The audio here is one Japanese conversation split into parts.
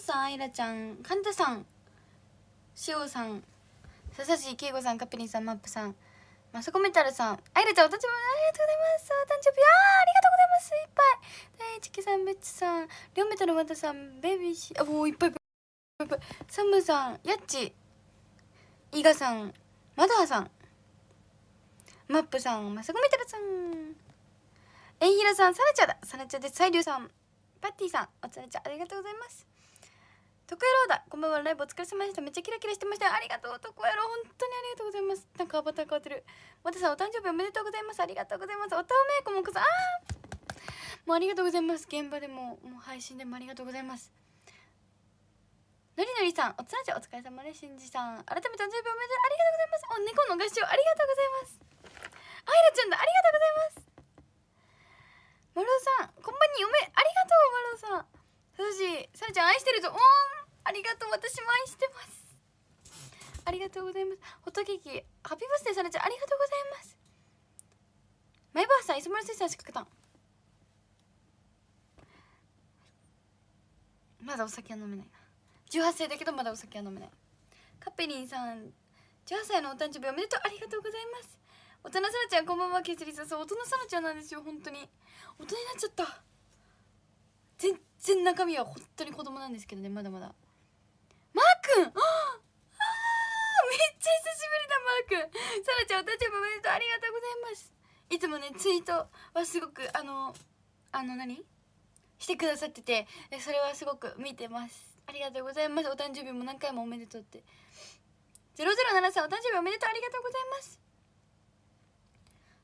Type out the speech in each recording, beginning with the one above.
さんあいらちゃんかんたさんしおさんささしけいごさんかぴりんさんマップさんまさこメタルさんあいらちゃんお誕生日ありがとうございますお誕生日あありがとうございますいっぱい大地きさんべっちさんりょうメタルまたさんベビーしあもういっぱいいっぱいサムさんやっちいがさんマダハさんマップさんまさこメタルさんえいひろさんさなちゃださなちゃですさいりゅうさんパッティさんおつなちゃんありがとうございます徳野郎だこんばんはライブお疲れ様でしためっちゃキラキラしてましたありがとう徳野郎本当にありがとうございますなんかアバター変わってるまたさんお誕生日おめでとうございますありがとうございますおたおめいこもこそあもうありがとうございます現場でももう配信でもありがとうございますのりのりさんおつらじお疲れ様ですしんじさん改めて誕生日おめでとうありがとうございますお猫の合唱ありがとうございますあいらちゃんだありがとうございます丸尾さんこんばんにおめありがとう丸尾さんさとしさらちゃん愛してるぞおーありがとう私も愛してますありがとうございますホットケーキハッピーバースデーさなちゃんありがとうございますマイバー磯村先生仕掛けたんまだお酒は飲めないな18歳だけどまだお酒は飲めないカペリンさん18歳のお誕生日おめでとうありがとうございます大人さなちゃんこんばんはケツリさんそう大人さなちゃんなんですよ本当に大人になっちゃった全然中身は本当に子供なんですけどねまだまだマー君ああめっちゃ久しぶりだマー君さらちゃんお誕生日おめでとうありがとうございますいつもねツイートはすごくあのあの何してくださっててそれはすごく見てますありがとうございますお誕生日も何回もおめでとうって007さんお誕生日おめでとうありがとうございます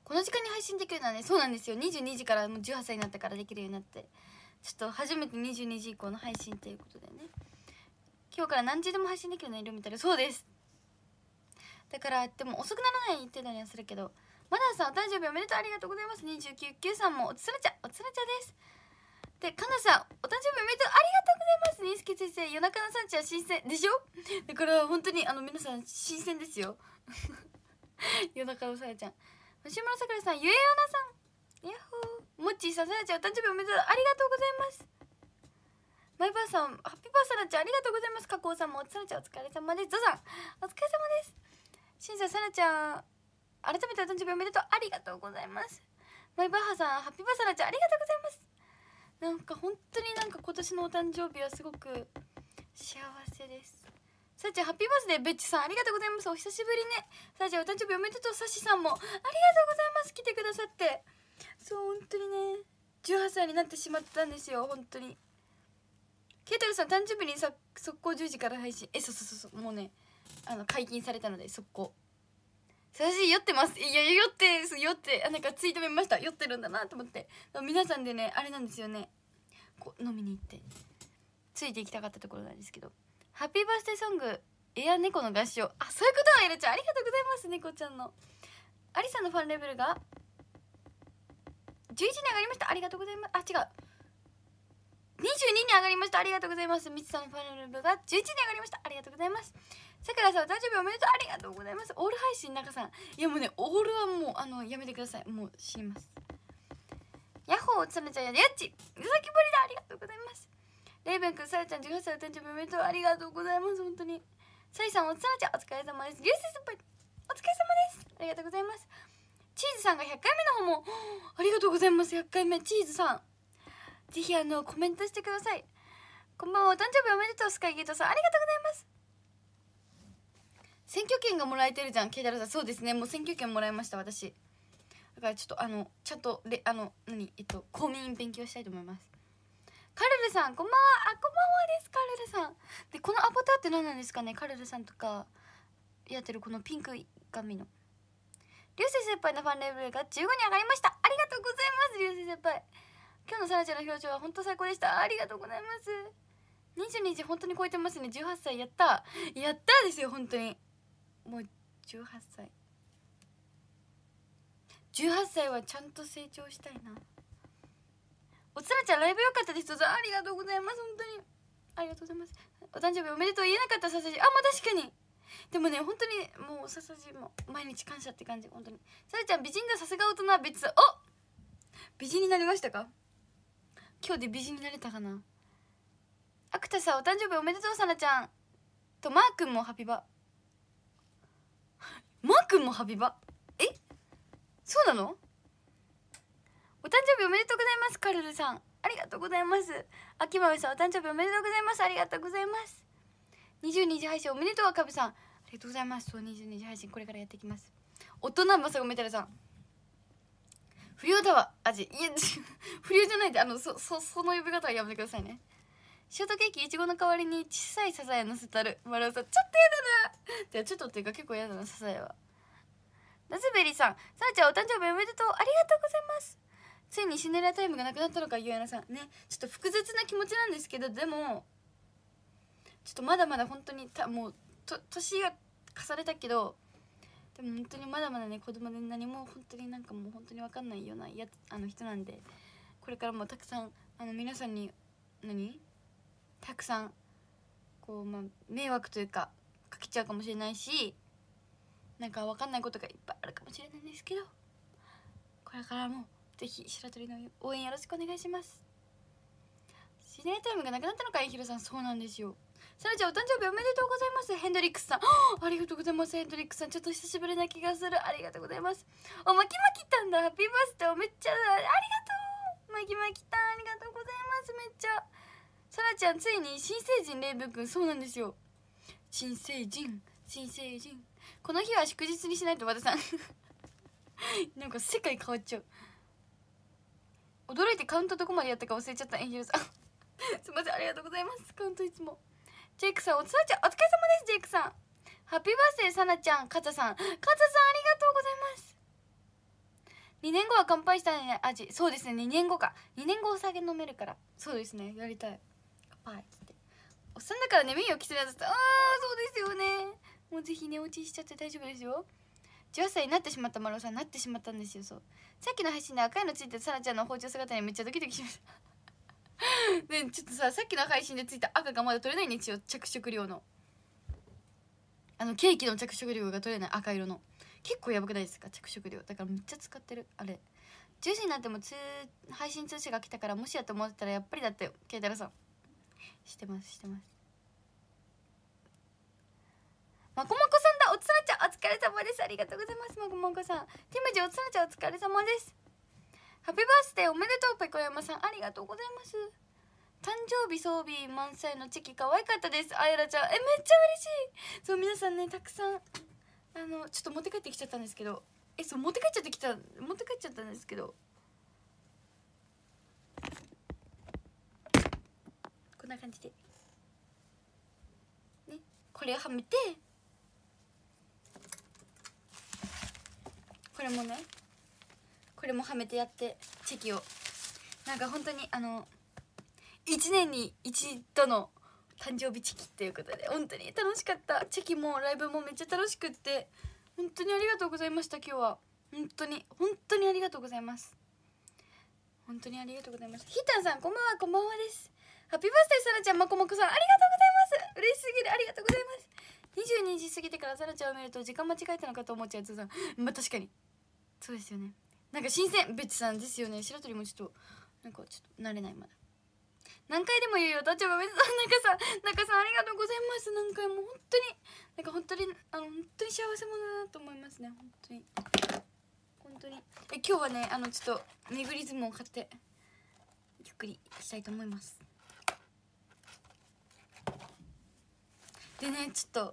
この時間に配信できるのはねそうなんですよ22時からもう18歳になったからできるようになってちょっと初めて22時以降の配信ということでね今日から何時でも配信できるのいるみたいなそうですだからでも遅くならない程度にはするけどまださんお誕生日おめでとうありがとうございます299 さんもおつらちゃおつらちゃですでか なさんお誕生日おめでとうありがとうございますにすけ先生夜中のさんちは新鮮でしょだから本当にあの皆さん新鮮ですよ夜中のさやちゃん吉村さくらさんゆえよなさんやっほーもっちーささやちゃんお誕生日おめでとうありがとうございますマイバーさん、ハッピーバーサラちゃん、ありがとうございます。加工さんも、サラちゃんお疲れ様です。ゾザお疲れ様です。しんさん、サラちゃん、改めてお誕生日おめでとう。ありがとうございます。マイバーハさん、ハッピーバーサラちゃん、ありがとうございます。なんか本当になんか今年のお誕生日はすごく幸せです。サラちゃん、ハッピーバースデー、ベッチさん、ありがとうございます。お久しぶりね。サラちゃん、お誕生日おめでとう。サシさんも、ありがとうございます。来てくださって。そう、本当にね、18歳になってしまったんですよ、本当に。ケイトルさん誕生日にさ速攻10時から配信えそうそうそうそうもうねあの解禁されたので速攻私酔ってますいや酔って酔ってあなんかツイート見ました酔ってるんだなと思って皆さんでねあれなんですよねこう飲みに行ってついていきたかったところなんですけどハッピーバースデーソングエア猫の合唱あそういうことはエラちゃんありがとうございます猫ちゃんのありさんのファンレベルが11年上がりましたありがとうございますあ違う22に上がりましたありがとうございますみちさんのイナル部が11に上がりましたありがとうございますさくらさんお誕生日おめでとうありがとうございますオール配信中さんいやもうねオールはもうあのやめてくださいもう死にますヤッホーつめちゃんやでやっちうさきぶりだありがとうございますレイベンくんさやちゃん18歳お誕生日おめでとうありがとうございます本当にさいさんおつなちゃんお疲れ様ですすっぱいお疲れ様ですありがとうございますチーズさんが100回目の方もありがとうございます100回目チーズさんぜひあのコメントしてくださいこんばんはお誕生日おめでとうスカイゲートさんありがとうございます選挙権がもらえてるじゃん慶太郎さんそうですねもう選挙権もらいました私だからちょっとあのちゃんとれあの何えっと公民勉強したいと思いますカルルさんこんばんはあこんばんはですカルルさんでこのアバターって何なんですかねカルルさんとかやってるこのピンク髪の流星先輩のファンレベルが15に上がりましたありがとうございます流星先輩今日のさらちゃんの表情は本当最高でしたありがとうございます22時本当に超えてますね18歳やったやったですよ本当にもう18歳18歳はちゃんと成長したいなおつらちゃんライブ良かったですどうぞありがとうございます本当にありがとうございますお誕生日おめでとう言えなかったささじあまあ確かにでもね本当にもうささじも毎日感謝って感じ本当にさらちゃん美人がさすが大人別お美人になりましたか今日で美人になれたかなあくたさんお誕生日おめでとうさなちゃんとマー君もハピバマー君もハピバえそうなのお誕生日おめでとうございますカルルさんありがとうございます秋豆さんお誕生日おめでとうございますありがとうございます22時配信おめでとうカブさんありがとうございますそう22時配信これからやっていきます大人まさごめたらさん冬だわあじいや不要 じゃないであのそそその呼び方はやめてくださいねショートケーキいちごの代わりに小さいサザエのせたる丸尾さんちょっとやだなじゃちょっとっていうか結構やだなサザエはラズベリーさんさあちゃんお誕生日おめでとうありがとうございますついにシネラタイムがなくなったのかゆうやなさんねちょっと複雑な気持ちなんですけどでもちょっとまだまだ本当にたもうと年が重ねたけどでも本当にまだまだね子供で何も本当になんかもう本当に分かんないようなやあの人なんでこれからもたくさんあの皆さんに何たくさんこうまあ迷惑というかかけちゃうかもしれないしなんか分かんないことがいっぱいあるかもしれないんですけどこれからもぜひ白鳥の応援よろしくお願いしますシネタイムがなくなったのかいひろさんそうなんですよさらちゃんお誕生日おめでとうございますヘンドリックスさん ありがとうございますヘンドリックスさんちょっと久しぶりな気がするありがとうございますおまきまきたんだハッピーバースデーめっちゃありがとうまきまきたんありがとうございますめっちゃさらちゃんついに新成人レイブくんそうなんですよ新成人新成人この日は祝日にしないと和田さん なんか世界変わっちゃう驚いてカウントどこまでやったか忘れちゃったエンヒルさん すみませんありがとうございますカウントいつもジェイクさんおなちゃんお疲れ様ですジェイクさんハッピーバースデーさなちゃんカツさんカツさんありがとうございます2年後は乾杯したいね味そうですね2年後か2年後お酒飲めるからそうですねやりたい乾杯っておっさんだからね耳をきつらずああそうですよねもうぜひ寝落ちしちゃって大丈夫ですよ18歳になってしまった丸尾さんなってしまったんですよそうさっきの配信で赤いのついてさなちゃんの包丁姿にめっちゃドキドキしました ねちょっとささっきの配信でついた赤がまだ取れないんですよ着色料のあのケーキの着色料が取れない赤色の結構やばくないですか着色料だからめっちゃ使ってるあれ10時になっても通配信通知が来たからもしやと思ってたらやっぱりだったよ慶太郎さんしてますしてますまこまこさんだおつなちゃんお疲れ様ですありがとうございますまこまこさんティムジおつなちゃんお疲れ様ですハッピーバースデーおめでとうペコヤさんありがとうございます誕生日装備満載のチェキ可愛かったですあやらちゃんえめっちゃ嬉しいそう皆さんねたくさんあのちょっと持って帰ってきちゃったんですけどえそう持って帰っちゃってきた持って帰っちゃったんですけどこんな感じでねこれをはめてこれもねこれもはめてやってチェキをなんか本当にあの1年に一度の誕生日チェキっていうことで本当に楽しかったチェキもライブもめっちゃ楽しくって本当にありがとうございました今日は本当に本当にありがとうございます本当にありがとうございましたひーたんさんこんばんはこんばんはですハッピーバースデーさらちゃんまこまこさんありがとうございます嬉しすぎるありがとうございます22時過ぎてからさらちゃんを見ると時間間違えたのかと思っちゃうつさんまあ確かにそうですよねなんか新鮮ベッチさんですよね白鳥もちょっとなんかちょっと慣れないまだ何回でも言うよダチョウがベッチさん中さん中さんありがとうございます何回も本当になんか本当にあの本当に幸せ者だなと思いますね本当に本当にえ今日はねあのちょっと巡り相撲を買ってゆっくりしたいと思いますでねちょ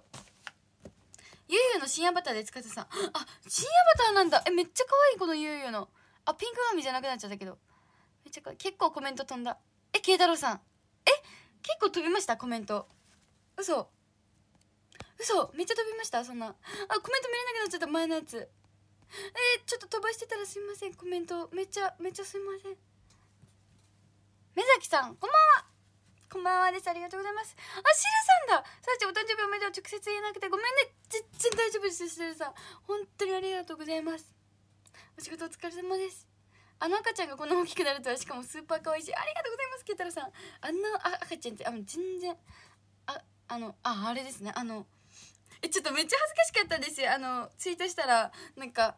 っとゆうゆうの新アバターで使ってたあ深夜バターなんだえめっちゃ可愛いこのゆうゆうのあピンク髪じゃなくなっちゃったけどめっちゃ可愛い結構コメント飛んだえ慶太郎さんえ結構飛びましたコメント嘘嘘めっちゃ飛びましたそんなあコメント見れなくなっちゃった前のやつえー、ちょっと飛ばしてたらすいませんコメントめっちゃめっちゃすいません目崎さんこんばんはこんばんはです。ありがとうございます。あ、シルさんださちお誕生日おめでとう直接言えなくてごめんね。全然大丈夫です、シルさん。本当にありがとうございます。お仕事お疲れ様です。あの赤ちゃんがこんな大きくなるとはしかもスーパー可愛いしありがとうございますケイタロさんあんな赤ちゃんってあの全然ああのああれですねあのえちょっとめっちゃ恥ずかしかったんですよあのツイートしたらなんか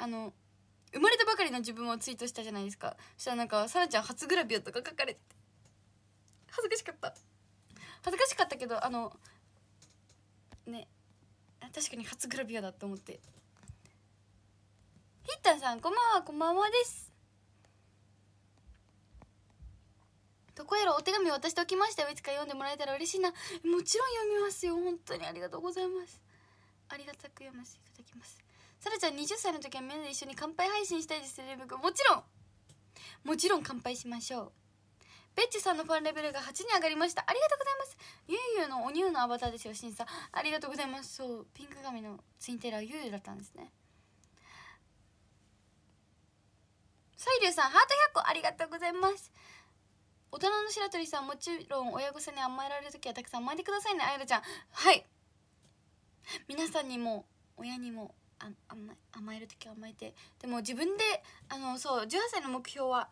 あの生まれたばかりの自分をツイートしたじゃないですかそしたらなんか「さらちゃん初グラビア」とか書かれてて恥ずかしかった恥ずかしかったけどあのね確かに初グラビアだと思ってひったさんこんばんはこんばんはですどこやらお手紙を渡しておきましたよいつか読んでもらえたら嬉しいなもちろん読みますよ本当にありがとうございますありがたく読ませていただきますさらちゃん20歳の時はみんなで一緒に乾杯配信したいですもちろんもちろん乾杯しましょうベッチさんのファンレベルが8に上がりましたありがとうございますゆうゆうのおにゅうのアバターですよしんさんありがとうございますそうピンク髪のツインテーラーゆうゆうだったんですねサイリュウさんハート100個ありがとうございます大人の白鳥さんもちろん親御さんに甘えられる時はたくさん甘えてくださいねあやらちゃんはい皆さんにも親にもあ甘甘える時は甘えてでも自分であのそう18歳の目標は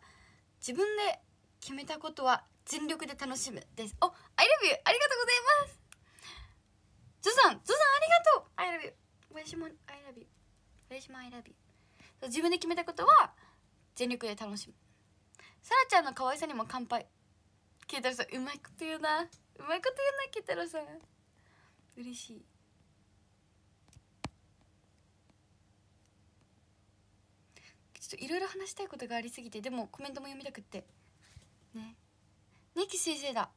自分で決めたことは全力で楽しむですお I love y o ありがとうございますゾさんゾさんありがとうアイラ v e ー o u 私も I love you 私もアイラ v e ー o u 自分で決めたことは全力で楽しむさらちゃんの可愛さにも乾杯ケイタロさんうまいこと言うなうまいこと言うなケイタロさん嬉しいちょっといろいろ話したいことがありすぎてでもコメントも読みたくってねネキ先生だ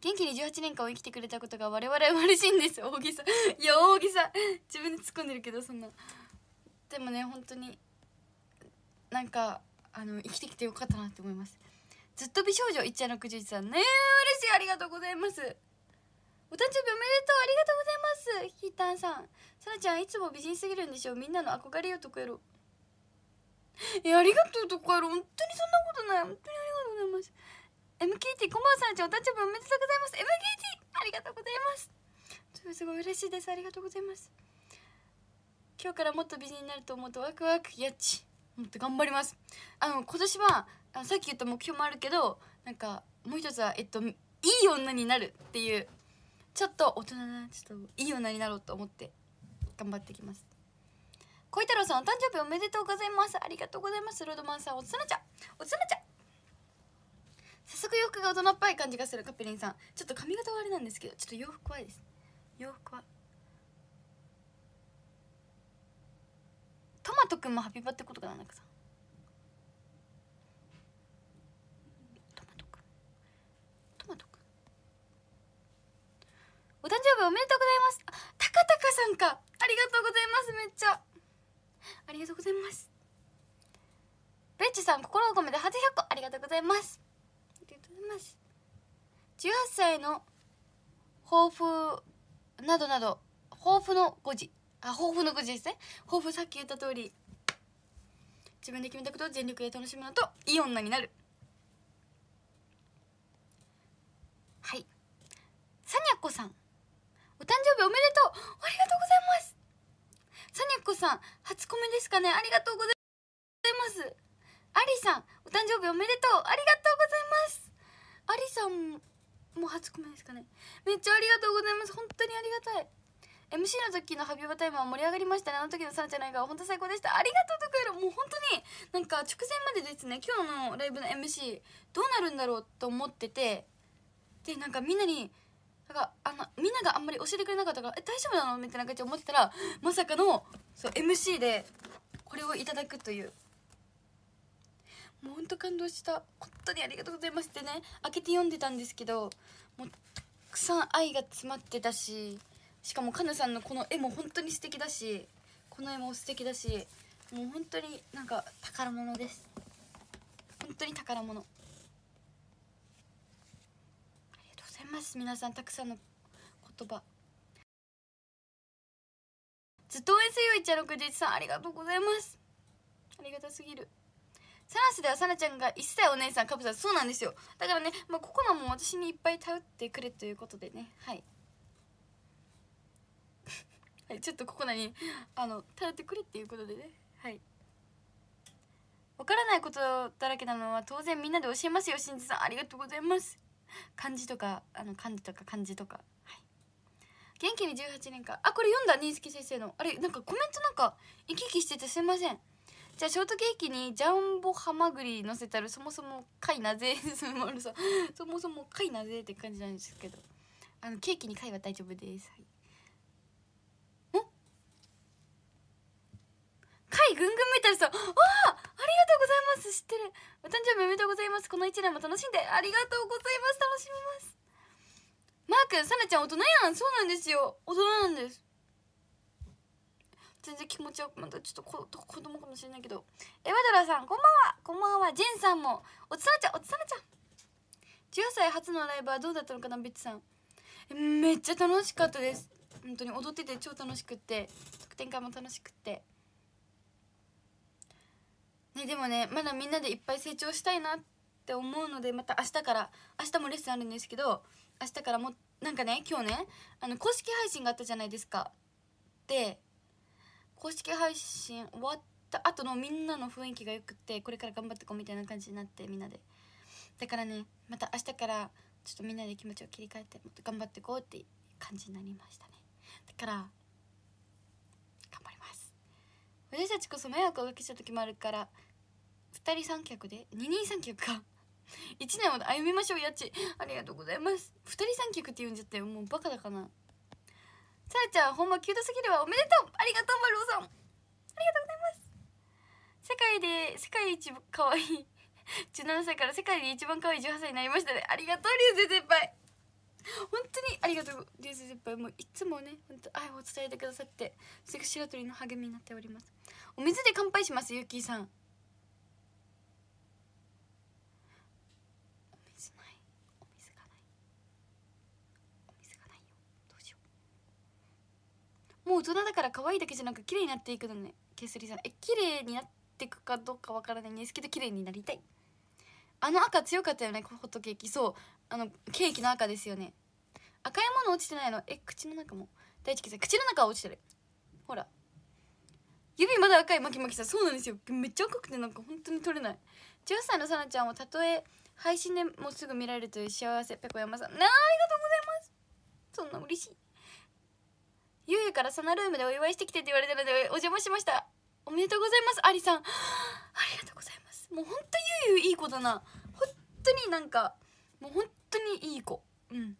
元気に18年間を生きてくれたことが我々は嬉しいんです大げさいや大げさ自分で突っ込んでるけどそんなでもね本当になんかあの生きてきてよかったなって思いますずっと美少女一夜のくじさんね嬉しいありがとうございますお誕生日おめでとうありがとうございますひーたんさんさらちゃんいつも美人すぎるんでしょみんなの憧れよとこやろいやありがとうとかやる本当にそんなことない本当にありがとうございます MKT こんばさんちゃんお立場おめでとうございます MKT ありがとうございますすごい嬉しいですありがとうございます今日からもっと美人になると思うとワクワクやっちもっと頑張りますあの今年はあのさっき言った目標もあるけどなんかもう一つはえっといい女になるっていうちょっと大人なちょっといい女になろうと思って頑張ってきます小太郎さんお誕生日おめでとうございますありがとうございますロードマンさんおつなちゃんおつなちゃん早速洋服が大人っぽい感じがするカピリンさんちょっと髪型はあれなんですけどちょっと洋服怖いです洋服はトマトくんもハピバってことかななんかさトマトくんトマトくんお誕生日おめでとうございますたかたかさんかありがとうございますめっちゃありがとうございますベッチさん心を込めて初100個ありがとうございますありがとうございます18歳の抱負などなど抱負の5時あ抱負の5時ですね抱負さっき言った通り自分で決めたことを全力で楽しむのといい女になるはいさにゃこさんお誕生日おめでとうありがとうございますサネコさん初コメですかねありがとうございますアリさんお誕生日おめでとうありがとうございますアリさんもう初コメですかねめっちゃありがとうございます本当にありがたい MC の時のハビバタイムは盛り上がりましたねあの時のサンちゃんの映画は本当最高でしたありがとうとかやろもう本当になんか直前までですね今日のライブの MC どうなるんだろうと思っててでなんかみんなにだからあのみんながあんまり教えてくれなかったから「え大丈夫なの?」みたいな感じで思ってたらまさかのそう MC でこれをいただくというもうほんと感動した本当にありがとうございますってね開けて読んでたんですけどもうたくさん愛が詰まってたししかもかなさんのこの絵も本当に素敵だしこの絵も素敵だしもう本当になんか宝物です本当に宝物ます皆さんたくさんの言葉ずっと応援するよいちゃろくじさんありがとうございますありがたすぎるサラスではサラちゃんが1歳お姉さんかぶさんそうなんですよだからね、まあ、ココナも私にいっぱい頼ってくれということでねはい はい、ちょっとココナにあの頼ってくれっていうことでねはいわからないことだらけなのは当然みんなで教えますよしんじさんありがとうございます漢字とかあの漢字とか漢字とかはい元気に18年間あこれ読んだ新月先生のあれなんかコメントなんか生き生きしててすいませんじゃあショートケーキにジャンボハマグリ乗せたらそもそも貝なぜ そもそも貝なぜって感じなんですけどあのケーキに貝は大丈夫です、はい貝ぐんぐんみたいさあありがとうございます知ってるお誕生日おめでとうございますこの1年も楽しんでありがとうございます楽しみますマー君サなちゃん大人やんそうなんですよ大人なんです全然気持ちよくまたちょっと子子供かもしれないけどエバドラさんこんばんはこんばんはジェンさんもおつさなちゃんおつさなちゃん10歳初のライブはどうだったのかなビッチさんめっちゃ楽しかったです本当に踊ってて超楽しくって得点会も楽しくってね、でもねまだみんなでいっぱい成長したいなって思うのでまた明日から明日もレッスンあるんですけど明日からもなんかね今日ねあの公式配信があったじゃないですかで公式配信終わった後のみんなの雰囲気がよくてこれから頑張ってこうみたいな感じになってみんなでだからねまた明日からちょっとみんなで気持ちを切り替えてもっと頑張ってこうって感じになりましたねだから私たちこそ迷惑をかけた時もあるから2人三脚で二人三脚か1 年まで歩みましょうやっちありがとうございます2人三脚って言うんじゃってもうバカだかなさやちゃんほんまキュートすぎるわおめでとうありがとう丸尾さんありがとうございます世界で世界一可愛い17 歳から世界で一番可愛い18歳になりましたねありがとう竜星先輩本当にありがとう流先輩もういつもね本当愛を伝えてくださってそれが白鳥の励みになっておりますお水で乾杯しますゆきさんお水ないお水がないお水がないよどうしようもう大人だから可愛いだけじゃなく綺麗になっていくのねケスリさんえ綺麗になっていくかどうかわからないんですけど綺麗になりたいあの赤強かったよねホットケーキそうあのケーキの赤ですよね赤いもの落ちてないのえ口の中も大地さん口の中は落ちてるほら指まだ赤いマキマキさんそうなんですよめっちゃ赤くてなんか本当に取れない10歳のさなちゃんをたとえ配信でもすぐ見られるという幸せぺこやまさんあありがとうございますそんな嬉しいゆうゆからサナルームでお祝いしてきてって言われたのでお邪魔しましたおめでとうございますありさんありがとうございますもうほんとゆうゆういい子だな本当になんかもう本当にいい子うん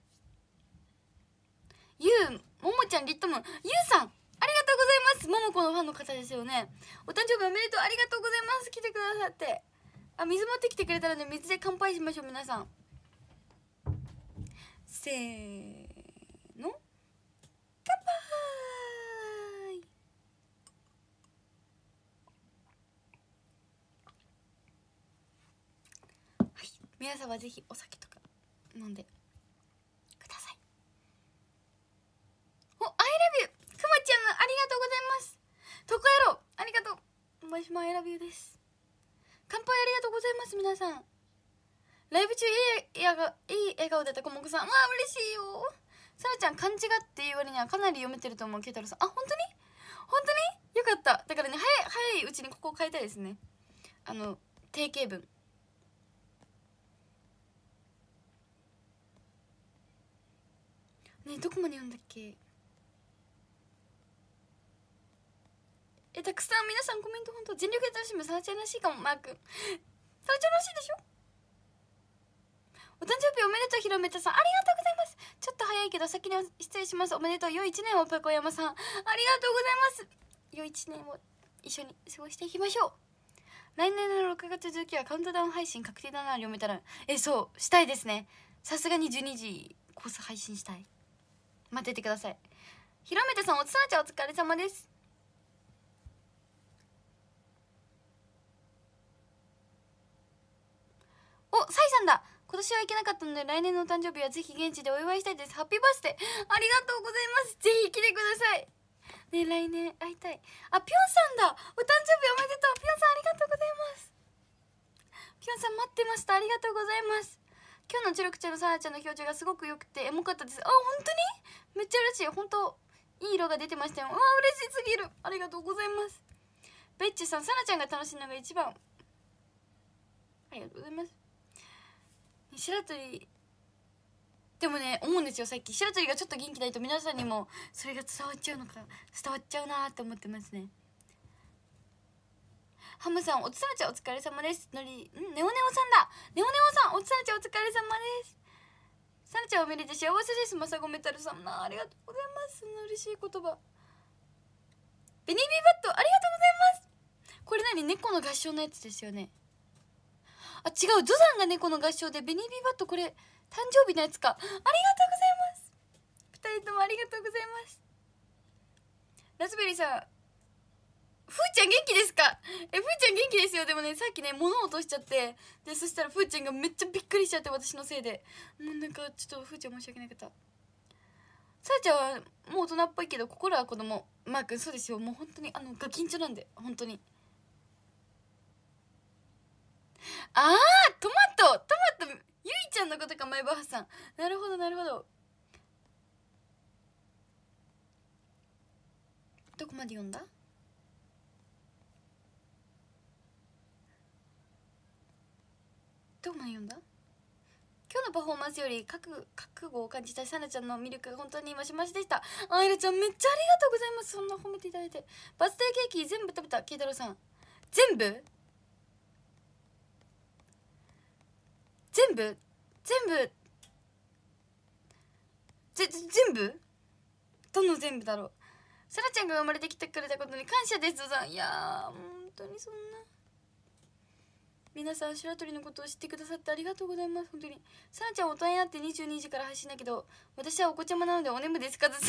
ゆうももちゃんットマン、ゆうさんありがとうございますももこのファンの方ですよねお誕生日おめでとうありがとうございます来てくださってあ水持ってきてくれたらね水で乾杯しましょう皆さんせーの乾杯はい皆様ぜひお酒と飲んでくださいおアイラビューくまちゃんのありがとうございますとこやろありがとうマシマイラビューです乾杯ありがとうございます皆さんライブ中いいやいい笑顔でたこもコさんわあ嬉しいよさらちゃん勘違がっていう割にはかなり読めてると思うケイタロさんあ本当に本当によかっただからね早い早いうちにここを変えたいですねあの定型文ねどこまで読んだっけえたくさん皆さんコメント本当全力で楽しむさラちゃんらしいかもマー君さラちゃんらしいでしょお誕生日おめでとう広めたさんありがとうございますちょっと早いけど先に失礼しますおめでとう良い一年をぺこ山さんありがとうございます良い一年を一緒に過ごしていきましょう来年の6月19日はカウントダウン配信確定だな読めたらえそうしたいですねさすがに12時コース配信したい待っててください広めてさんおつなちゃんお疲れ様ですおサイさんだ今年は行けなかったので来年のお誕生日はぜひ現地でお祝いしたいですハッピーバースデーありがとうございますぜひ来てくださいね来年会いたいあぴょんさんだお誕生日おめでとうぴょんさんありがとうございますぴょんさん待ってましたありがとうございます今日のチロクちゃんのさあちゃんの表情がすごく良くてエモかったですあ本当にめっちゃ嬉しい本当いい色が出てましたよわあ嬉しすぎるありがとうございますベッチさんさなちゃんが楽しいのが一番ありがとうございます白鳥でもね思うんですよさっき白鳥がちょっと元気ないと皆さんにもそれが伝わっちゃうのか伝わっちゃうなーって思ってますねハムさんおつなちゃんお疲れ様ですのりんネオネオさんだネオネオさんおつなちゃんお疲れ様ですサナちゃんめでとう幸せですまさごメタルさんありがとうございます嬉しい言葉ベニービーバットありがとうございますこれ何猫の合唱のやつですよねあ違うゾザンが猫の合唱でベニービーバットこれ誕生日のやつかありがとうございます2人ともありがとうございますラズベリーさんふーちゃん元気ですかえ、ふーちゃん元気ですよ。でもね、さっきね、物を落としちゃって、で、そしたらふーちゃんがめっちゃびっくりしちゃって、私のせいで。もうなんか、ちょっとふーちゃん申し訳なかった。さあちゃんはもう大人っぽいけど、心は子供。マー君、そうですよ。もう本当に、あの、ガキンチョなんで、本当に。あー、トマトトマトゆいちゃんのことか、前バハさん。なるほど、なるほど。どこまで読んだどうんよんだ今日のパフォーマンスより覚覚悟を感じたさなちゃんの魅力本当にマシマシでしたあいラちゃんめっちゃありがとうございますそんな褒めていただいてバスデーケーキ全部食べた慶太郎さん全部全部全部ぜ全部どの全部だろうさらちゃんが生まれてきてくれたことに感謝ですぞいやー本当にそんな皆さん白鳥のことを知ってくださってありがとうございます本当にさなちゃん大人になって22時から配信だけど私はお子ちゃまなのでお眠ですカズさん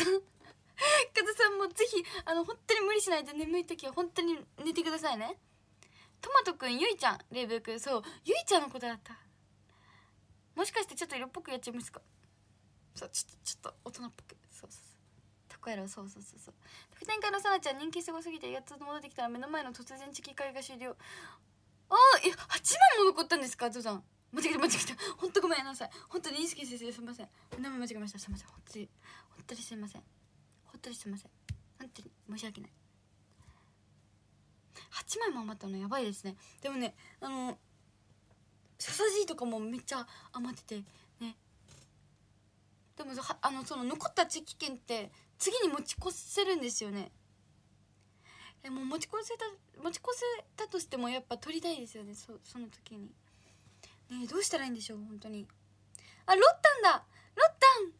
カズさんもぜひあの本当に無理しないで眠い時は本当に寝てくださいねトマトくんゆいちゃんレイブくんそうゆいちゃんのことだったもしかしてちょっと色っぽくやっちゃいますかそうちょっとちょっと大人っぽくそうそうそうたこやろそうそうそうそう副展会のさなちゃん人気すごすぎてやっと戻ってきたら目の前の突然地機会が終了あえ八万も残ったんですかゾウさん間違えた間違えた本当ごめんなさい本当に意識先生すみません何も間違えましたすみません本当に本当にすみません本当にすみません本当に申し訳ない八枚も余ったのやばいですねでもねあのささじいとかもめっちゃ余っててねでもあのその残った地域券って次に持ち越せるんですよねでも持ち越せた持ち越せたとしてもやっぱ取りたいですよねそその時にねどうしたらいいんでしょう本当にあロッタンだロッタン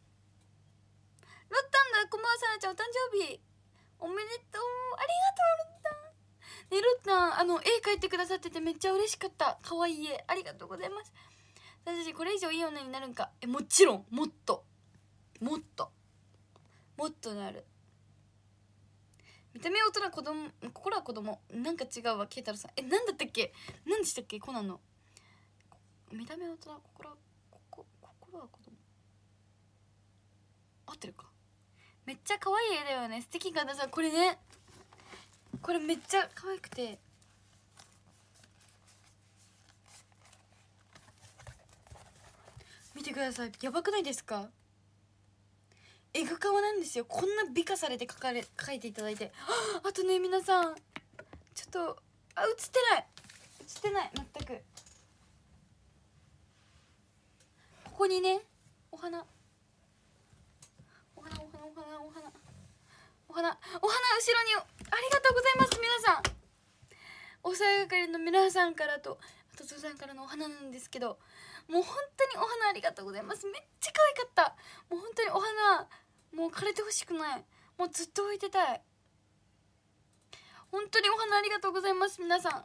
ロッタンだこんばさなちゃんお誕生日おめでとうありがとうロッタンねロッタンあの絵描いてくださっててめっちゃ嬉しかった可愛い絵ありがとうございます私たちこれ以上いい女になるんかえもちろんもっともっともっとなる見た目大人子供心は子供なんか違うわ慶太郎さんえ何だったっけ何でしたっけコナンの見た目大人心は心心は子供合ってるかめっちゃ可愛い絵だよね素敵かなさこれねこれめっちゃ可愛くて見てくださいやばくないですかエグカなんですよこんな美化されて書かれ書いていただいてあとね皆さんちょっとあ映ってない映ってない全くここにねお花お花お花お花お花お花お花後ろにありがとうございます皆さんおさや係の皆さんからとあと父さんからのお花なんですけどもう本当にお花ありがとうございますめっちゃ可愛かったもう本当にお花もう枯れてほしくないもうずっと置いてたい本当にお花ありがとうございます皆さんこ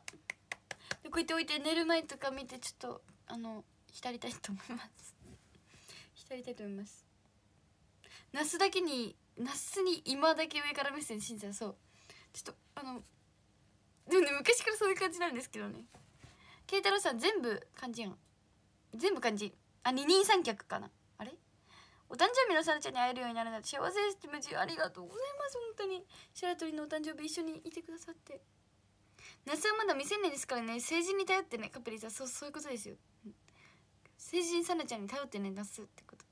うやって置いて寝る前とか見てちょっとあの浸りたいと思います 浸りたいと思います那須だけに那須に今だけ上から目線しんちゃんそうちょっとあのでもね昔からそういう感じなんですけどね慶太郎さん全部漢字やん全部漢字あ二人三脚かなお誕生日のサナちゃんに会えるようになるなんて幸せです気持ちありがとうございます本当に白鳥のお誕生日一緒にいてくださって夏はまだ未成年ですからね成人に頼ってねカプリさんそうそういうことですよ成人サナちゃんに頼ってね出すってこと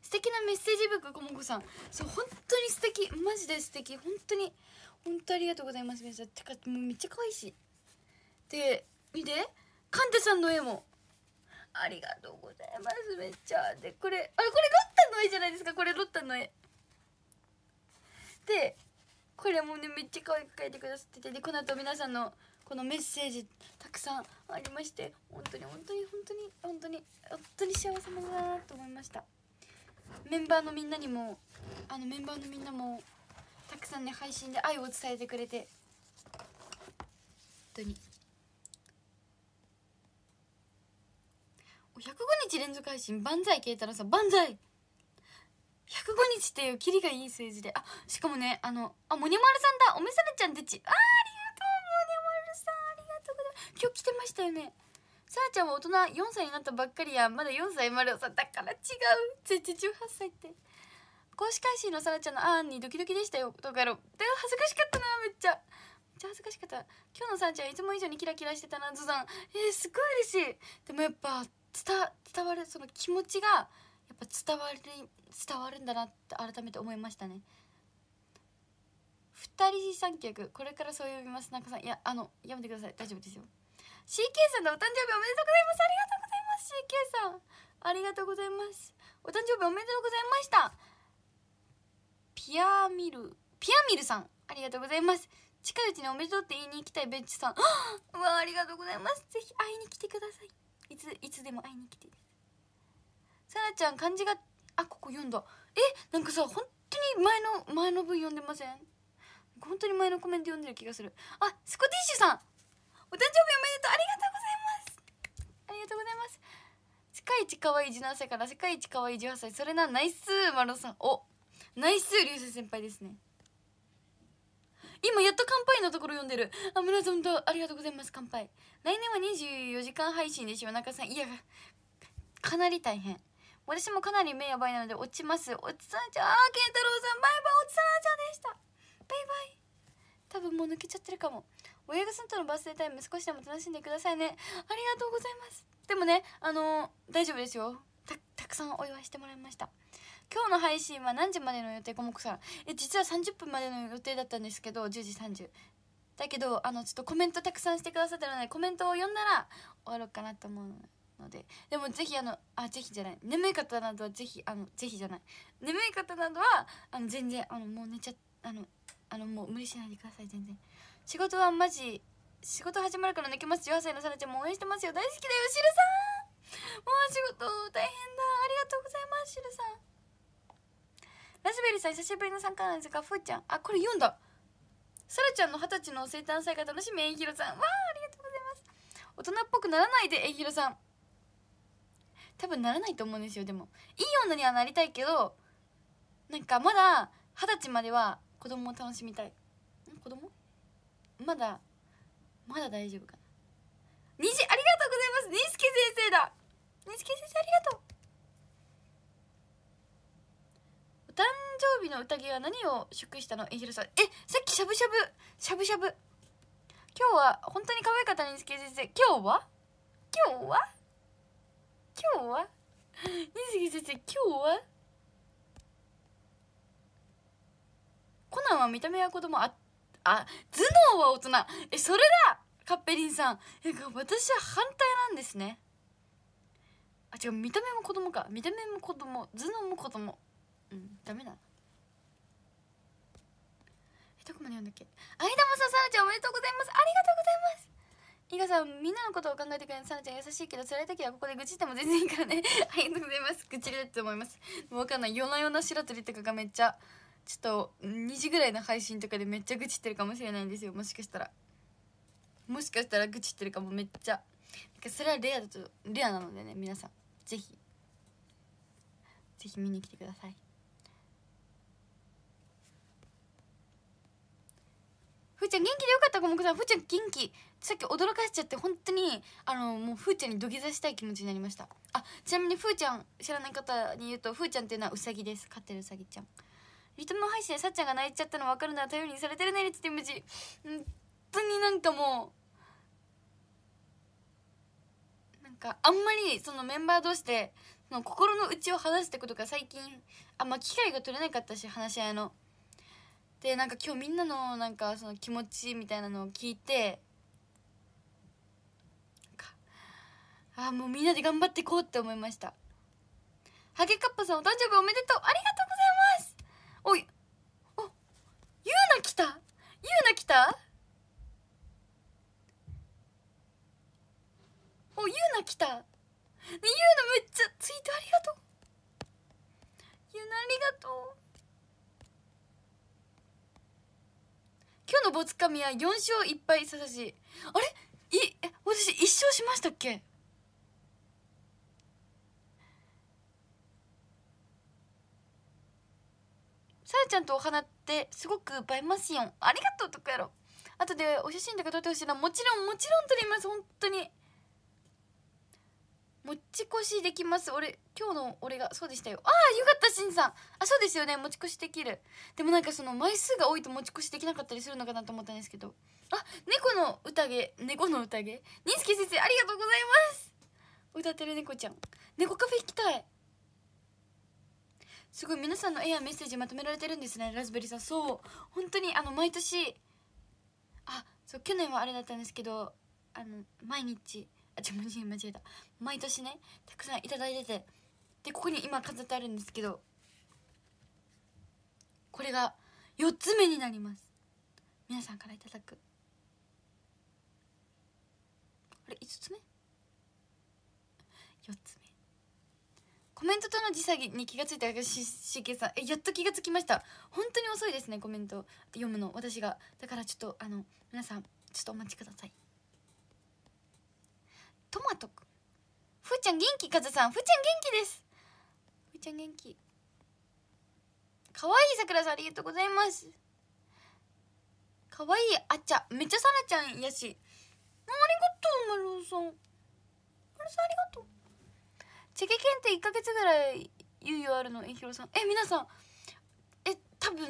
素敵なメッセージブックこもこさんそう本当に素敵マジで素敵本当に本当ありがとうございます皆さんてかもうめっちゃ可愛いしで見てカンタさんの絵もありがとうございますめっちゃでこれあれこれロッタの絵じゃないですかこれロッタの絵でこれもねめっちゃ可愛く描いてくださっててでこの後皆さんのこのメッセージたくさんありまして本当に本当に本当に本当に本当に幸せだなと思いましたメンバーのみんなにもあのメンバーのみんなもたくさんね配信で愛を伝えてくれて本当に105日連続配信万歳消えたらさ万歳105日っていうキリがいい数字であしかもねあのあモニマルさんだおめさめちゃんでちあありがとうモニマルさんありがとうございます今日来てましたよねさあちゃんは大人4歳になったばっかりやまだ4歳までさだから違うつい18歳って公式配信のさらちゃんのあんにドキドキでしたよとかやろで恥ずかしかったなめっちゃめっちゃ恥ずかしかった今日のさらちゃんいつも以上にキラキラしてたなズザンえー、すごい嬉しいでもやっぱ伝わるその気持ちがやっぱ伝わる伝わるんだなって改めて思いましたね二人三脚これからそう呼びます中さんいやあのやめてください大丈夫ですよ CK さんのお誕生日おめでとうございますありがとうございます CK さんありがとうございますお誕生日おめでとうございましたピアミルピアミルさんありがとうございます近いうちにおめでとうって言いに行きたいベッチさん うわありがとうございますぜひ会いに来てくださいいついつでも会いに来てさらちゃん漢字があここ読んだえなんかさ本当に前の前の文読んでません本当に前のコメント読んでる気がするあスコティッシュさんお誕生日おめでとうありがとうございますありがとうございます世界一可愛い17歳から世界一可愛い18歳それなナイスマロさんおナイス流星先輩ですね今やっと乾杯のところ読んでるあ村さんとありがとうございます乾杯来年は24時間配信でしょ中さんいやかなり大変私もかなり目やばいなので落ちますおちさんちゃんあー健太郎さんバイバイおちさんちゃんでしたバイバイ多分もう抜けちゃってるかも親御さんとのバースデータイム少しでも楽しんでくださいねありがとうございますでもねあのー、大丈夫ですよたくさんお祝いしてもらいました今日の配信は何時までの予定コモコさんえ実は30分までの予定だったんですけど10時30だけどあのちょっとコメントたくさんしてくださってるのでコメントを読んだら終わろうかなと思うのででもぜひあのあぜひじゃない眠い方などはぜひあのぜひじゃない眠い方などはあの全然あのもう寝ちゃあのあのもう無理しないでください全然仕事はマジ仕事始まるから抜けます18歳のさらちゃんも応援してますよ大好きだよしるさんもう仕事大変だありがとうございますしるさんラズベリーさん久しぶりの参加なんですがふーちゃんあこれ読んださらちゃんの二十歳の生誕祭が楽しみえんひろさんわあありがとうございます大人っぽくならないでえんひろさん多分ならないと思うんですよでもいい女にはなりたいけどなんかまだ二十歳までは子供を楽しみたい子供まだまだ大丈夫かなじありがとうございます錦先生だ錦先生ありがとう誕生日の宴は何を祝したのえひろさんえさっきしゃぶしゃぶしゃぶしゃぶ今日は本当に可愛かったにですけ先生今日は今日は今日はにすぎ先生今日はコナンは見た目は子供ああ頭脳は大人えそれだカッペリンさんえ私は反対なんですねあ違う見た目も子供か見た目も子供頭脳も子供うんダメだえどこまで読んだっけあいだもささらちゃんおめでとうございますありがとうございます伊賀さんみんなのことを考えてくれるさらちゃん優しいけど辛い時はここで愚痴っても全然いいからね ありがとうございます愚痴れると思いますもう分かんない夜な夜な白鳥とかがめっちゃちょっと2時ぐらいの配信とかでめっちゃ愚痴ってるかもしれないんですよもしかしたらもしかしたら愚痴ってるかもめっちゃそれはレアだとレアなのでね皆さんぜひぜひ見に来てくださいふーちゃん元気でよかったごもさんふーちゃん元気さっき驚かしちゃって本当にあのもうふーちゃんに土下座したい気持ちになりましたあちなみにふーちゃん知らない方に言うとふーちゃんっていうのはうさぎです飼ってるうさぎちゃんリトム配信でさっちゃんが泣いちゃったの分かるなら頼りにされてるねりつってむじ本当になんかもうなんかあんまりそのメンバー同士での心の内を話すってことが最近あんまあ、機会が取れなかったし話し合いのでなんか今日みんなのなんかその気持ちみたいなのを聞いてあもうみんなで頑張っていこうって思いましたハゲカッパさんお誕生日おめでとうありがとうございますおいおゆうな来たゆうな来たおゆうな来たゆうなめっちゃツイートありがとうゆうなありがとうのボツカミは4勝1敗ささしあれいえ私1勝しましたっけさやちゃんとお花ってすごく映えますよありがとうとかやろ後でお写真とか撮ってほしいなもちろんもちろん撮ります本当に持ち越しできます俺今日の俺がそうでしたよああよかったしんさんあそうですよね持ち越しできるでもなんかその枚数が多いと持ち越しできなかったりするのかなと思ったんですけどあ猫の宴猫の宴にすけ先生ありがとうございます歌ってる猫ちゃん猫カフェ行きたいすごい皆さんの絵やメッセージまとめられてるんですねラズベリーさんそう本当にあの毎年あそう去年はあれだったんですけどあの毎日あ間違え間違えた毎年ねたくさん頂いててでここに今飾ってあるんですけどこれが4つ目になります皆さんからいただくあれ5つ目 ?4 つ目コメントとの時差に気がついたししけさんえやっと気がつきました本当に遅いですねコメント読むの私がだからちょっとあの皆さんちょっとお待ちくださいトマトくんふーちゃん元気かずさんふーちゃん元気ですふーちゃん元気かわいいさくらさんありがとうございますかわいいあちゃめっちゃさらちゃんやしありがとうマルさんマルさんありがとうチェケケンって1ヶ月ぐらい猶予あるのえひろさんえ皆さんえ多分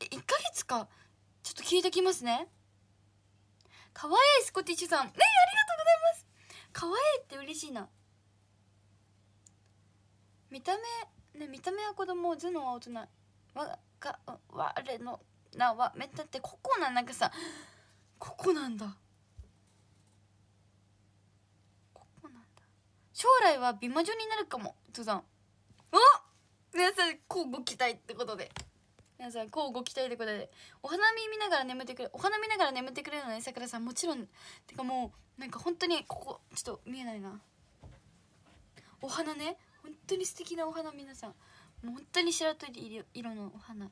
1ヶ月かちょっと聞いてきますねかわいいスコティッシュさんねありがとうございます可愛いって嬉しいな見た目ね見た目は子供頭脳は大人わが我の名はめったってここなんなんかさここなんだここなんだ将来は美魔女になるかも登山お皆さんこうご期待ってことで。皆さんこうご期待でこれお花見見ながら眠ってくれお花見ながら眠ってくれるのねさくらさんもちろんてかもうなんか本当にここちょっと見えないなお花ね本当に素敵なお花皆さんもう本当に白鳥色のお花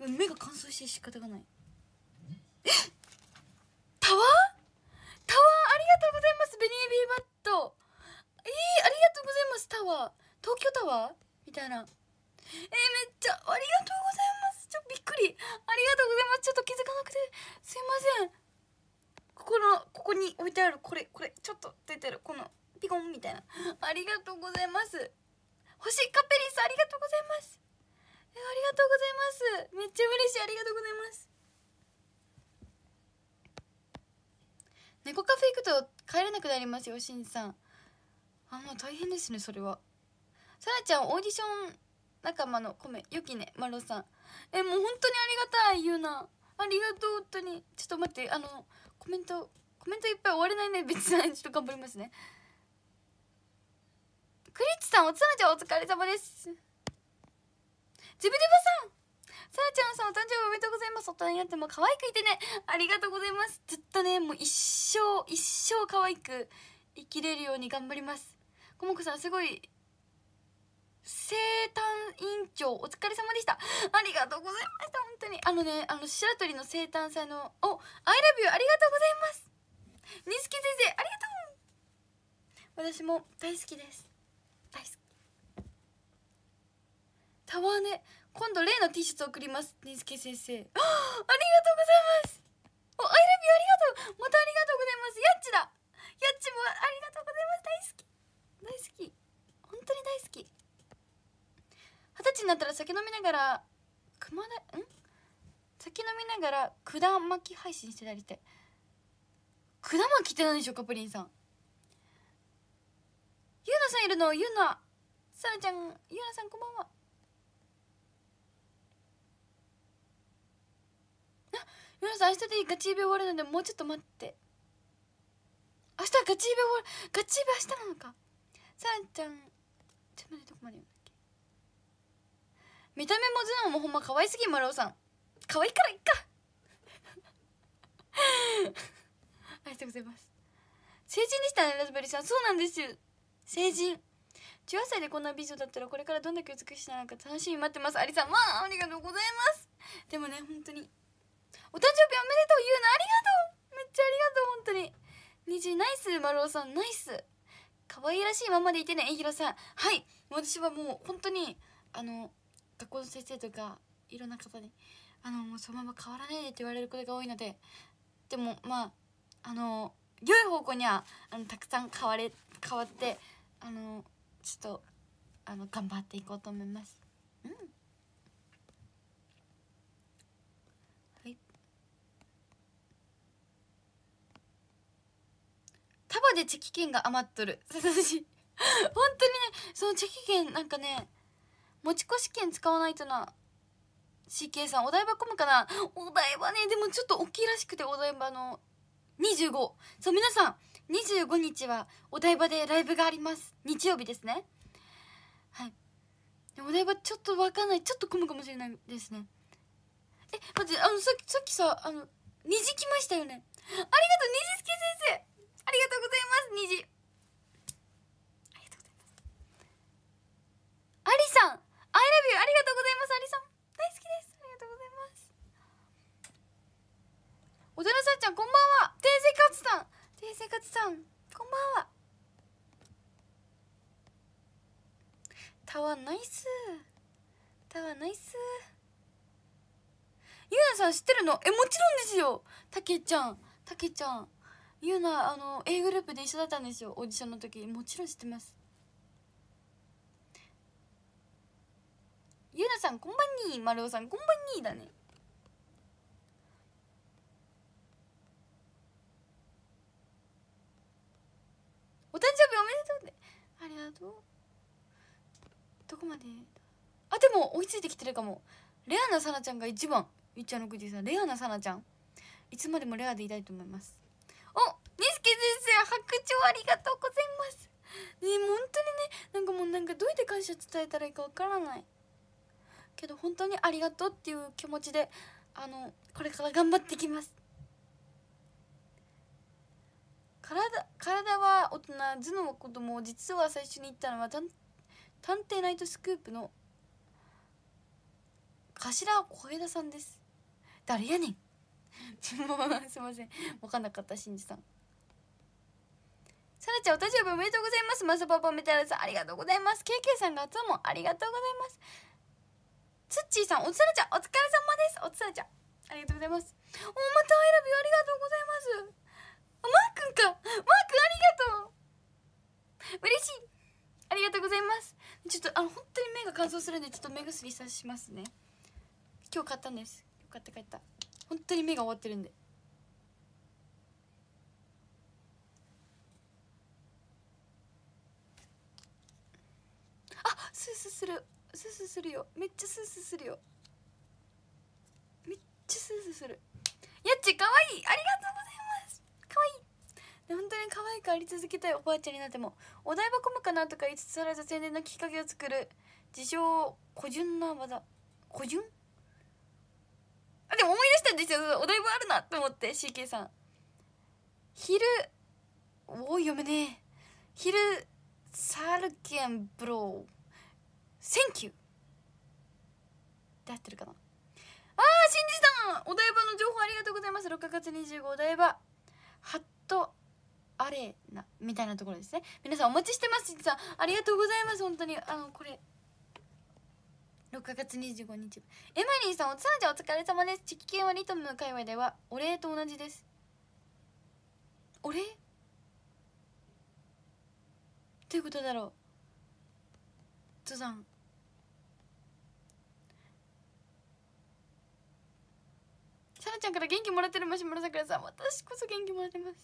目が乾燥して仕方がないえタワータワーありがとうございますベニービーバットえー、ありがとうございますタワー東京タワーみたいなえー、めっちゃありがとうございますちょびっくりありがとうございますちょっと気づかなくてすいませんここのここに置いてあるこれこれちょっと出てるこのピコンみたいなありがとうございます星カペリンさんありがとうございますえありがとうございますめっちゃ嬉しいありがとうございます猫カフェ行くと帰れなくなりますよしんさんあもう大変ですねそれはさらちゃんオーディション仲間のコメよきねまろさんえもう本当にありがたいゆうなありがとう本当にちょっと待ってあのコメントコメントいっぱい終われないね別にちょっと頑張りますねクリッチさんおつらちゃんお疲れ様ですジブデブさんさらちゃんさんお誕生日おめでとうございます大人になっても可愛くいてねありがとうございますずっとねもう一生一生可愛く生きれるように頑張りますこもこさんすごい生誕委員長お疲れ様でしたありがとうございました本当にあのねあの白鳥の生誕祭のおアイラビューありがとうございます錦先生ありがとう私も大好きです大好きタワーね今度例の T シャツ送ります錦先生ありがとうございますおアイラビューありがとうまたありがとうございますやっちだやっちもありがとうございます大好き大好き本当に大好き二十歳になったら酒飲みながら熊うん酒飲みながら管巻き配信してたりってだ巻きって何でしょうかプリンさんゆうなさんいるのゆうなさらちゃんゆうなさんこんばんはあゆうなさん明日でガチイ指終わるのでもうちょっと待って明日ガチイ指終わるガチイ指明日なのかさらちゃんちょっと待ってどこまで読む見た目も頭脳もほんま可愛すぎ丸尾さん可愛いからいっか ありがとうございます成人でしたねラズベリーさんそうなんですよ成人18歳でこんな美女だったらこれからどんだけ美しいなのか楽しみ待ってますありさんまあありがとうございますでもね本当にお誕生日おめでとう言うのありがとうめっちゃありがとう本当に虹ナイス丸尾さんナイス可愛らしいままでいてねえひろさんはい私はもう本当にあの学校の先生とかいろんな方にあのもうそのまま変わらないでって言われることが多いのででもまああの良い方向にはあのたくさん変われ変わってあのちょっとあの頑張っていこうと思います。うん、はい束でチェキ券が余っとる本当にねそのチェキ券なんかね持ち越し券使わないとな CK さんお台場混むかなお台場ねでもちょっと大きいらしくてお台場の25そう皆さん25日はお台場でライブがあります日曜日ですねはいお台場ちょっと分かんないちょっと混むかもしれないですねえ待ってあのさっきさっきさあの虹来ましたよねありがとう虹すけ先生ありがとうございます虹ありがとうございますありさんアイラビューありがとうございますアリさん大好きですありがとうございますおじゃさんちゃんこんばんは天生活さん天生活さんこんばんはタワーナイスタワーナイスゆうなさん知ってるのえもちろんですよたけちゃんたけちゃんゆうなあの A グループで一緒だったんですよオーディションの時もちろん知ってますゆなさんこんばんに丸尾さんこんばんにだねお誕生日おめでとうっありがとうどこまであでも追いついてきてるかもレアなさなちゃんが一番いっちゃんのくじさんレアなさなちゃんいつまでもレアでいたいと思いますおにすけ先生白鳥ありがとうございますね本当にねなんかもうなんかどうやって感謝伝えたらいいかわからないけど本当にありがとうっていう気持ちであのこれから頑張ってきます体体は大人頭脳子供も、実は最初に言ったのは探偵ナイトスクープの頭小枝さんです誰やねん もうすいません分かんなかったしんじさんさらちゃんお誕生日おめでとうございますまさパパメタルさんありがとうございます KK さんがいつもありがとうございますツッチーさんおつらちゃんお疲れ様ですおつらちゃんありがとうございますおまた選びありがとうございますマー君かマー君ありがとう嬉しいありがとうございますちょっとあの本当に目が乾燥するんでちょっと目薬さしますね今日買ったんです買って帰った本当に目が終わってるんであスースーするスースーするよめっちゃスースーするよめっちゃスースーするやっちかわいいありがとうございますかわいい本当に可愛くあり続けたいおばあちゃんになってもお台場込むかなとか言いつつらず宣伝のきっかけを作る自称古順な技古順あでも思い出したんですよお台場あるなと思って CK さん昼おお読めねえ昼サルケンブローセンキューって合ってるかなあー新じさんお台場の情報ありがとうございます6月25お台場ハットアレーナみたいなところですね皆さんお待ちしてます新次さんありがとうございます本当にあのこれ6月25日エマリーさんおつあじゃお疲れ様です地域系はリトム界隈ではお礼と同じですお礼ということだろう登山さらちゃんから元気もらってるマシュマロさくらさん私こそ元気もらってます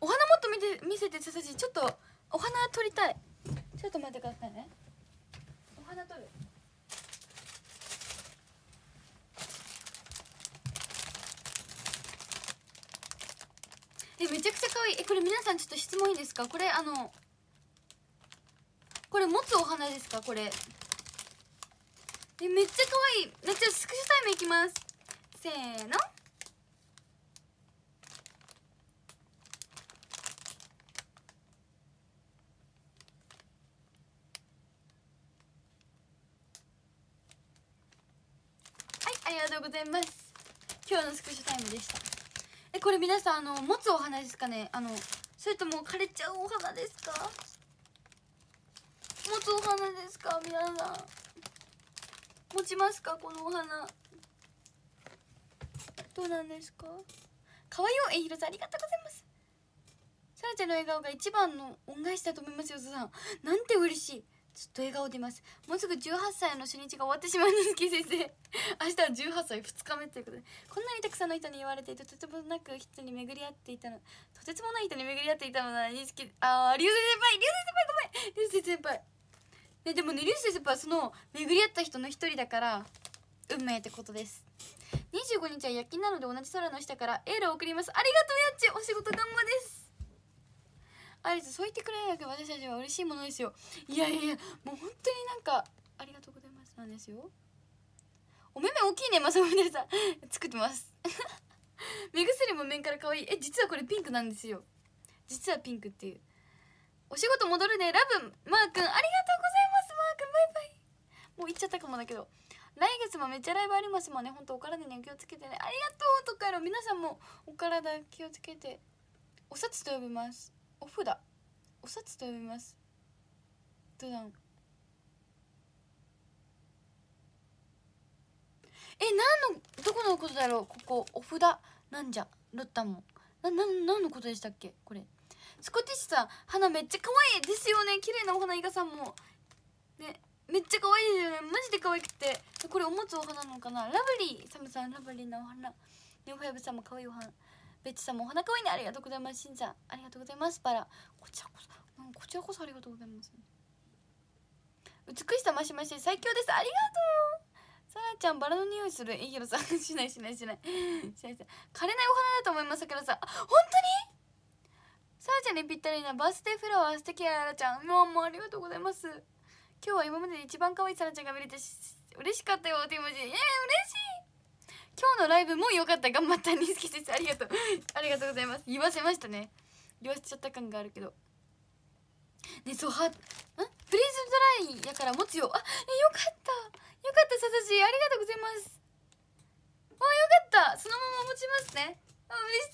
お花もっと見て見せてささちちょっとお花取りたいちょっと待ってくださいねお花取るえめちゃくちゃ可愛いえこれ皆さんちょっと質問いいですかこれあのこれ持つお花ですかこれえめっちゃ可愛いじゃあスクショタイムいきますせーのはいありがとうございます今日のスクショタイムでしたえこれ皆さんあの持つお花ですかねあのそれとも枯れちゃうお花ですか持つお花ですか皆さん持ちますかこのお花どうなんですか可愛いおえひろさんありがとうございますさらちゃんの笑顔が一番の恩返しだと思いますよずさんなんて嬉しいずっと笑顔出ますもうすぐ18歳の初日が終わってしまうんですけ先生明日は18歳2日目ということでこんなにたくさんの人に言われていてとてもなく人に巡り合っていたのとてつもない人に巡り合っていたのならにああ竜星先輩竜星先輩ごめん竜星先輩ね、でもねウス先輩はその巡り合った人の一人だから運命ってことです25日は夜勤なので同じ空の下からエールを送りますありがとうやっちお仕事頑張ですアリスそう言ってくれなく私たちは嬉しいものですよいやいやいやもう本当になんかありがとうございますなんですよお目目大きいねまさみねさん作ってます 目薬も面から可愛いえ実はこれピンクなんですよ実はピンクっていうお仕事戻るねラブマー君ありがとうございますくんバイバイもう行っちゃったかもだけど来月もめっちゃライブありますもんねほんとお体に気をつけてねありがとうとかやろ皆さんもお体気をつけてお札と呼びますお札お札と呼びますドダんえ何のどこのことだろうここお札なんじゃロッタもなな何のことでしたっけこれスコティッシュさん花めっちゃ可愛いですよね綺麗なお花いかさんもでめっちゃ可愛いよねマジで可愛くてこれお持つお花なのかなラブリーサムさんラブリーなお花ネオファイブさんも可愛いお花ベッチさんもお花可愛いねありがとうございますしんちゃんありがとうございますバラこちらこそこちらこそありがとうございます美しさ増し増し最強ですありがとうさらちゃんバラの匂いするえひろさんしないしないしないしないしない枯れないお花だと思いますけどさ本当にさらちゃんにぴったりなバースデーフラワー素敵やらちゃんもうもうありがとうございます今日は今までで一番可愛いサラちゃんが見れて嬉しかったよテ文字ジえー、嬉しい今日のライブも良かった頑張った認識先生ありがとう ありがとうございます言わせましたね言わせちゃった感があるけどねそうはんフリーズドライやから持つよあえよかったよかったささしありがとうございますあよかったそのまま持ちますねあ嬉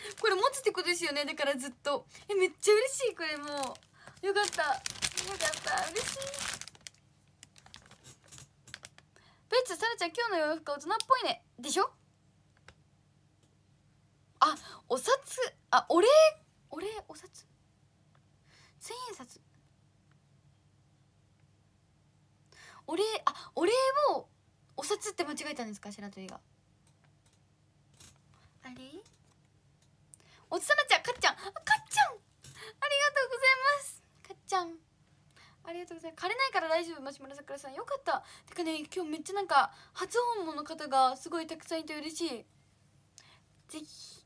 しすぎるこれ持つってことですよねだからずっとえめっちゃ嬉しいこれもうよかったよかった嬉しいベッツさらちゃん今日の洋服大人っぽいねでしょあお札あお礼お礼お札千円札お礼あお礼をお札って間違えたんですか白鳥があれおつさらちゃんかっちゃんかっちゃんありがとうございますかっちゃんありがとうございます枯れないから大丈夫マシュマロさくらさんよかったてかね今日めっちゃなんか初訪問の方がすごいたくさんいて嬉しいぜひ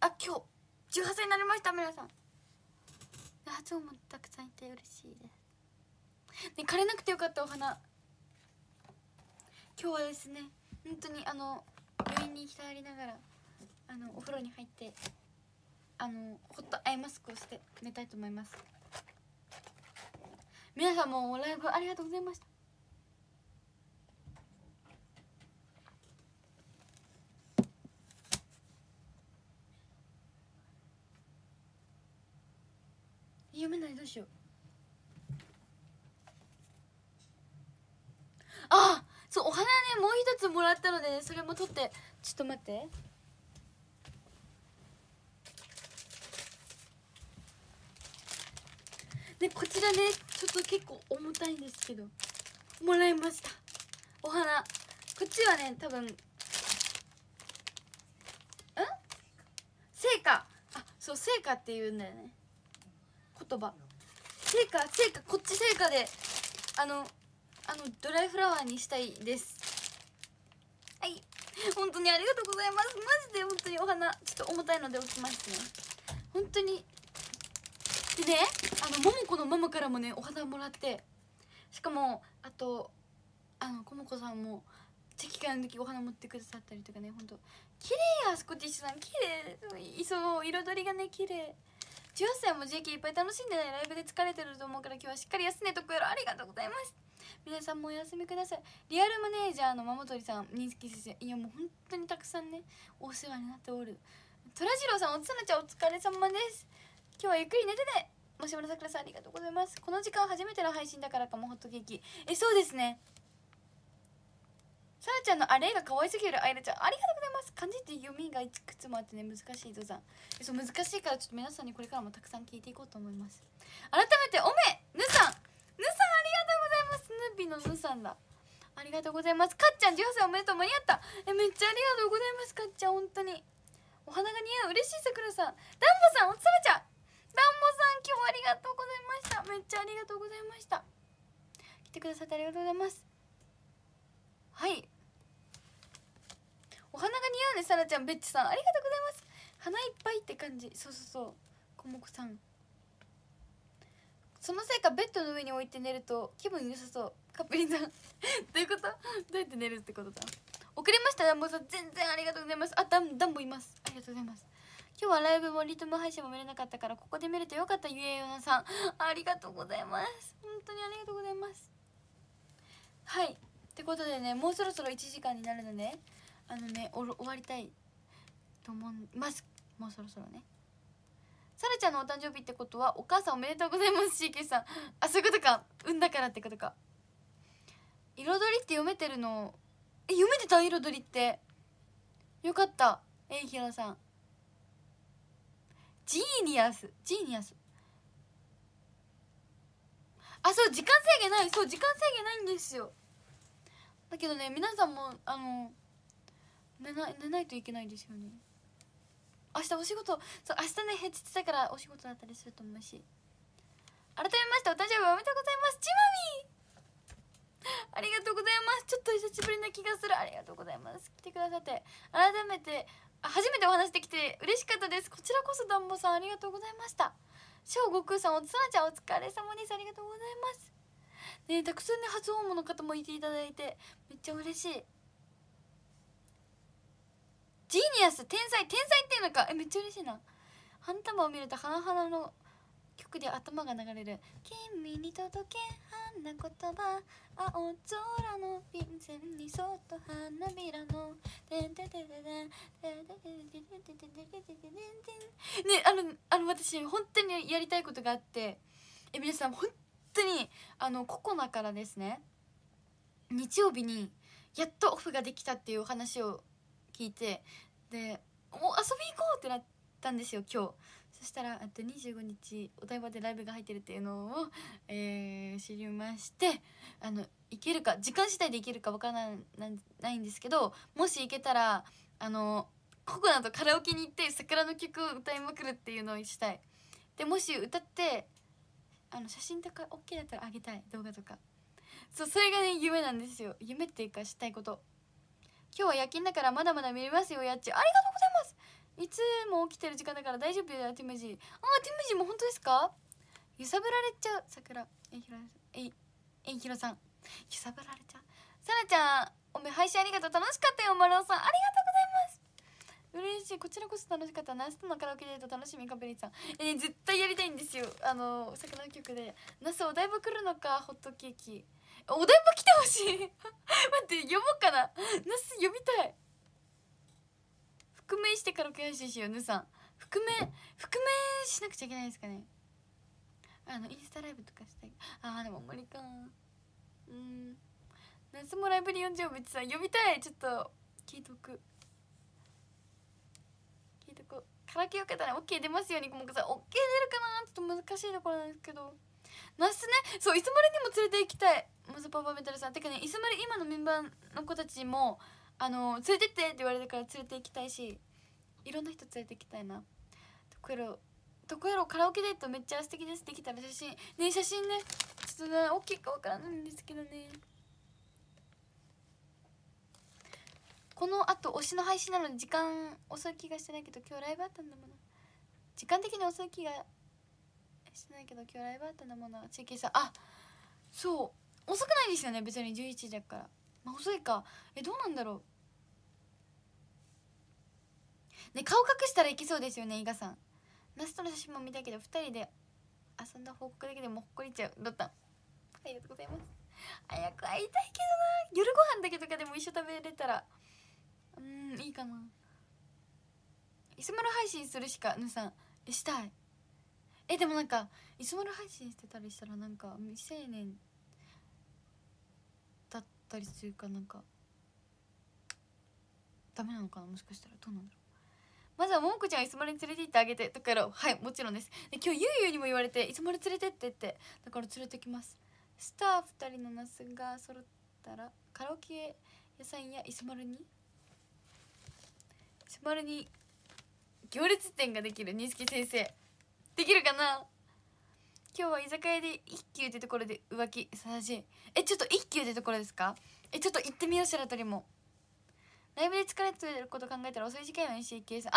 あ今日18歳になりました皆さん初訪問たくさんいて嬉しいですね枯れなくてよかったお花今日はですね本当にあの病院に浸りながらあのお風呂に入ってあのホットアイマスクをして寝たいと思います皆さんもライブありがとうございました読めないどうしようあそうお花ねもう一つもらったので、ね、それも取ってちょっと待ってでこちらねちょっと結構重たいんですけどもらいましたお花こっちはね多分ん聖火あそう聖火って言うんだよね言葉聖火聖火こっち聖火であのあのドライフラワーにしたいですはい本当にありがとうございますマジで本当にお花ちょっと重たいので置きますね本当にでねのももこのママからもねお花もらってしかもあとあのこもこさんもチェキ会の時お花持ってくださったりとかねほんと綺麗やスコティッシュさん綺麗そう彩りがね綺麗18歳も JK いっぱい楽しんでねライブで疲れてると思うから今日はしっかり休んでとくやろありがとうございます皆さんもお休みくださいリアルマネージャーのママリさん認識先生いやもう本当にたくさんねお世話になっておる虎次郎さんおつなちゃんお疲れ様です今日はゆっくり寝てねもしもマさくらさんありがとうございますこの時間初めての配信だからかもホットケーキえそうですねさらちゃんのあれが可愛すぎるあいらちゃんありがとうございます漢字って読みがいくつもあってね難しいぞざんそう難しいからちょっと皆さんにこれからもたくさん聞いていこうと思います改めておめぬさんぬさんありがとうございますぬびのぬさんだありがとうございますかっちゃん18歳おめでとう間に合ったえめっちゃありがとうございますかっちゃん本当にお花が似合う嬉しいさくらさんダンボさんおつらちゃんさん今日ありがとうございましためっちゃありがとうございました来てくださってありがとうございますはいお花が似合うねさらちゃんベッチさんありがとうございます花いっぱいって感じそうそうそうこもこさんそのせいかベッドの上に置いて寝ると気分良さそうカプリンさん どういうことどうやって寝るってことだ遅れましたダンボさん全然ありがとうございますあダンダンボいますありがとうございます今日はライブもリトム配信も見れなかったからここで見れてよかったゆえよなさん ありがとうございます本当にありがとうございますはいってことでねもうそろそろ1時間になるので、ね、あのね終わりたいと思いますもうそろそろねさらちゃんのお誕生日ってことはお母さんおめでとうございます CK さん あそういうことか産んだからってことか彩りって読めてるのえ読めてた彩りってよかったえいひろさんジーニアスジーニアスあそう時間制限ないそう時間制限ないんですよだけどね皆さんもあの寝な寝ないといけないですよね明日お仕事そう明日ね平日だからお仕事だったりすると思うし改めましてお誕生日おめでとうございますちまみありがとうございますちょっと久しぶりな気がするありがとうございます来てくださって改めて初めてお話できて嬉しかったですこちらこそダンボさんありがとうございました小悟空さんおつなちゃんお疲れ様ですありがとうございますねたくさんね初訪問の方もいていただいてめっちゃ嬉しいジーニアス天才天才っていうのかえめっちゃ嬉しいな半玉を見ると花々の曲で頭が流れる「君に届け花言葉青空の便箋にそっと花びらの」ねあのあの私本当にやりたいことがあってえ皆さん本当にあのココナからですね日曜日にやっとオフができたっていう話を聞いてでもう遊び行こうってなったんですよ今日。そしたらと25日お台場でライブが入ってるっていうのを、えー、知りましてあの行けるか時間次第で行けるか分からないないんですけどもし行けたらあのココナとカラオケに行って桜の曲を歌いまくるっていうのをしたいでもし歌ってあの写真とか OK だったらあげたい動画とかそうそれがね夢なんですよ夢っていうかしたいこと今日は夜勤だからまだまだ見れますよやっちありがとうございますいつも起きてる時間だから大丈夫よティムジーあティムジーも本当ですか揺さぶられちゃう桜えいひろえいえひろさん揺さぶられちゃうさらちゃんおめ配信ありがとう楽しかったよ丸尾さんありがとうございます嬉しいこちらこそ楽しかったナスとのカラオケデート楽しみカプリーさんえー、絶対やりたいんですよあのおの曲でナスお台場来るのかホットケーキお台場来てほしい 待って呼ぼうかなナス呼びたい覆面してから悔しいしよぬさん覆面覆面しなくちゃいけないですかねあのインスタライブとかしたいああでも無理かうん夏もライブに呼んじゃうべちさん呼びたいちょっと聞いとく聞いとこカラオケよかったら OK 出ますようにもくさん OK 出るかなちょっと難しいところなんですけど夏ねそう磯丸にも連れて行きたいまずパパメタルさんてかねいす今のメンバーの子たちもあの連れてってって言われたから連れて行きたいしいろんな人連れて行きたいなとこやろとこやろカラオケデートめっちゃ素敵ですできたら写真ね写真ねちょっとね大きいか分からないんですけどねこのあと推しの配信なので時間遅い気がしてないけど今日ライブあったんだもの時間的に遅い気がしてないけど今日ライブあったんだもの中継さあそう遅くないですよね別に11時だからまあ遅いかえどうなんだろうね顔隠したらいけそうですよね伊賀さんナスとの写真も見たけど2人で遊んだ報告だけでもほっこりちゃうだったありがとうございます早く会いたいけどな夜ご飯だけとかでも一緒食べれたらうんいいかな磯丸配信するしかぬさんえしたいえでもなんか磯丸配信してたりしたらなんか未成年だったりするかなんかダメなのかなもしかしたらどうなんだろうまずはももこちゃんいつまでに連れて行ってあげて」とかやろうはいもちろんですで今日ゆうゆうにも言われて「いつまで連れてって」ってだから連れてきますスター2人のナスが揃ったらカラオケ屋さんやいつまでにいつまでに行列店ができるにすき先生できるかな今日は居酒屋で一休ってところで浮気さらしいえちょっと一休ってところですかえちょっと行ってみよう白鳥も。ライブで疲れてること考えたら遅い時間よ NCK さんああそういうことか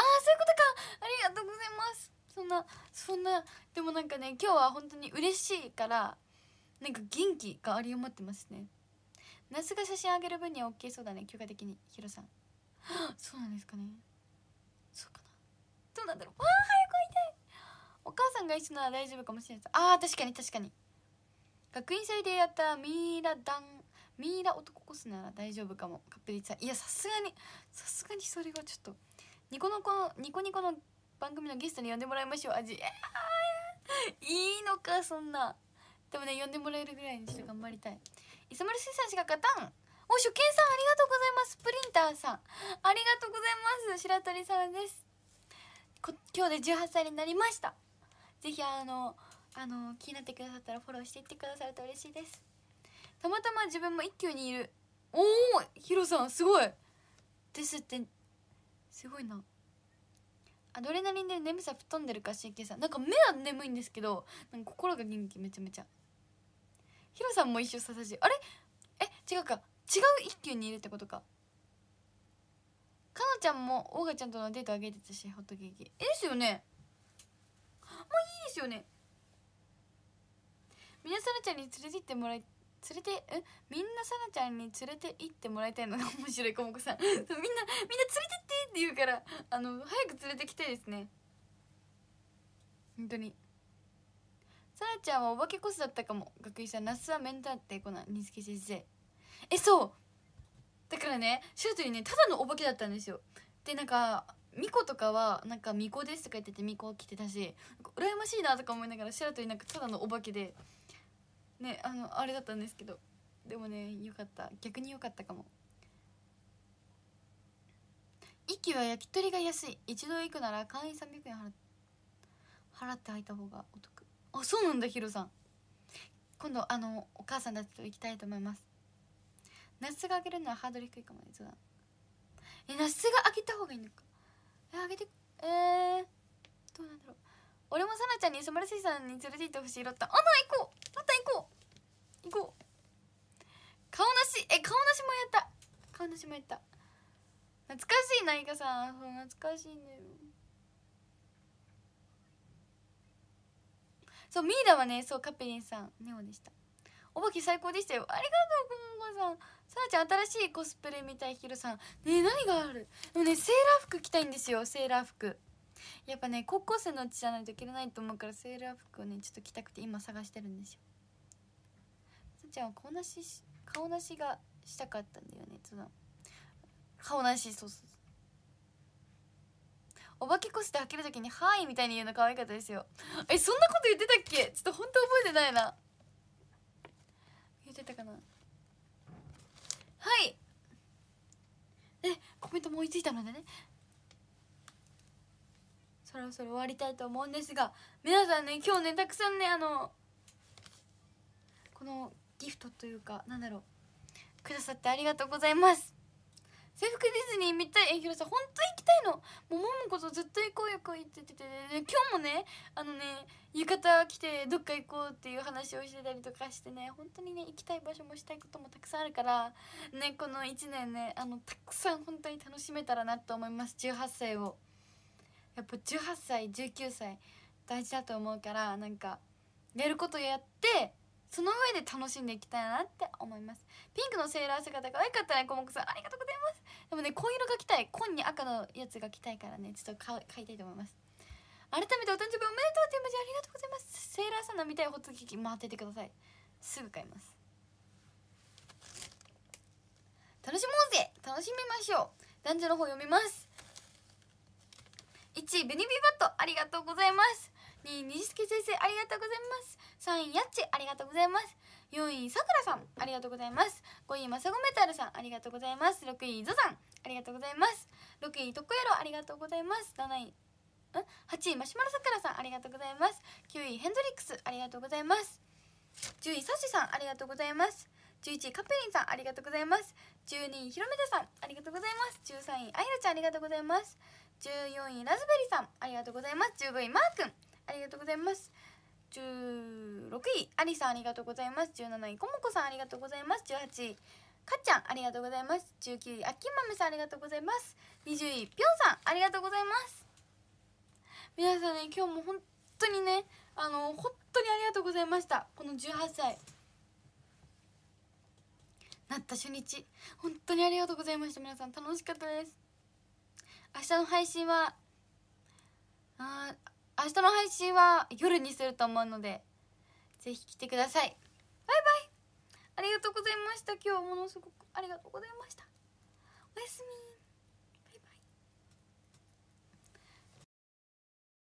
ありがとうございますそんなそんなでもなんかね今日は本当に嬉しいからなんか元気があり余ってますね那須が写真あげる分には OK そうだね許可的にヒロさん そうなんですかねそうかなどうなんだろうわあ早く会いたいお母さんが一緒なら大丈夫かもしれないああ確かに確かに学院祭でやったミイランミイラ男コスなら大丈夫かもカップリさんいやさすがにさすがにそれがちょっとニコニコのニコニコの番組のゲストに呼んでもらいましょう味いいのかそんなでもね呼んでもらえるぐらいにちょっと頑張りたい磯丸水産しか勝たんお初見さんありがとうございますプリンターさんありがとうございます白鳥さんですこ今日で18歳になりましたぜひあのあの気になってくださったらフォローしていってくださると嬉しいですたまたま自分も一級にいるおおヒロさんすごいですってすごいなアドレナリンで眠さ吹っ飛んでるか神経さんなんか目は眠いんですけどなんか心が元気めちゃめちゃヒロさんも一緒ささじあれえ違うか違う一級にいるってことかかのちゃんもオーガちゃんとのデートあげてたしホットケーキいいですよねもういいですよね皆さらちゃんに連れて行ってもらい連れてえみんなさなちゃんに連れて行ってもらいたいのが 面白いこもこさん みんなみんな連れてってって言うからあの早く連れてきたいですね本当にさなちゃんはお化けこそだったかも学院さん那須はメンタってこのにす先生えそうだからねシュートにねただのお化けだったんですよでなんかミコとかはなんか「ミコです」とか言っててミコ来てたし羨ましいなとか思いながらシャラトになんかただのお化けでねあのあれだったんですけどでもねよかった逆によかったかも息は焼き鳥が安い一度行くなら会員300円払って入った方がお得あそうなんだヒロさん今度あのお母さんたちと行きたいと思います夏が開けるのはハードル低いかもねそうだえ夏が開けた方がいいのかえ開けてえー、どうなんだろう俺もさなちゃんに磯村水産に連れて行ってほしいロッタあな行こうロッタ行こう行こう顔なしえ顔なしもやった顔なしもやった懐かしいないかさん懐かしいんだよそうミーダはねそうカペリンさんネオでしたお化け最高でしたよありがとうコモンコさんさあちゃん新しいコスプレみたいヒロさんねえ何があるでもねセーラー服着たいんですよセーラー服やっぱね高校生のうちじゃないと着れないと思うからセーラー服をねちょっと着たくて今探してるんですよちゃんは顔なし顔なしがしたかったんだよねその顔なしそうそうお化けこして開けるときに「はい」みたいに言うの可愛かったですよえそんなこと言ってたっけちょっと本当覚えてないな言ってたかなはいえコメントも追いついたのでねそろそろ終わりたいと思うんですが皆さんね今日ねたくさんねあのこのギフトというかなんだろうくださってありがとうございます制服ディズニー見たいえひろさん本当行きたいのもうももこそずっと行こうよこう言っててて、ね、今日もねあのね浴衣着てどっか行こうっていう話をしてたりとかしてね本当にね行きたい場所もしたいこともたくさんあるからねこの1年ねあのたくさん本当に楽しめたらなと思います18歳をやっぱ18歳19歳大事だと思うからなんかやることやってその上で楽しんでいきたいなって思いますピンクのセーラー姿可愛かったね小目さんありがとうございますでもね紺色が着たい紺に赤のやつが着たいからねちょっと買いたいと思います改めてお誕生日おめでとうっていう文字ありがとうございますセーラーさんの見たいホットケーキ待っててくださいすぐ買います楽しもうぜ楽しみましょう男女の方読みます1位ベニビーバットありがとうございます2位にし先生ありがとうございます3位やっちありがとうございます4位さくらさんありがとうございます5位まさごメタルさんありがとうございます6位ゾザンありがとうございます6位とこやろありがとうございます7位8位マシュマロさくらさんありがとうございます9位ヘンドリックスありがとうございます10位サシさんありがとうございます11位カプリンさんありがとうございます12位ひろめタさんありがとうございます13位あいらちゃんありがとうございます14位ラズベリーさんありがとうございます15位マー君ありがとうございます16位ありさんありがとうございます17位こもこさんありがとうございます18位かっちゃんありがとうございます19位あきまめさんありがとうございます20位ぴょんさんありがとうございます皆さんね今日も本当にねあの本当にありがとうございましたこの18歳なった初日本当にありがとうございました皆さん楽しかったです明日の配信はあ明日の配信は夜にすると思うのでぜひ来てくださいバイバイありがとうございました今日はものすごくありがとうございましたおやすみ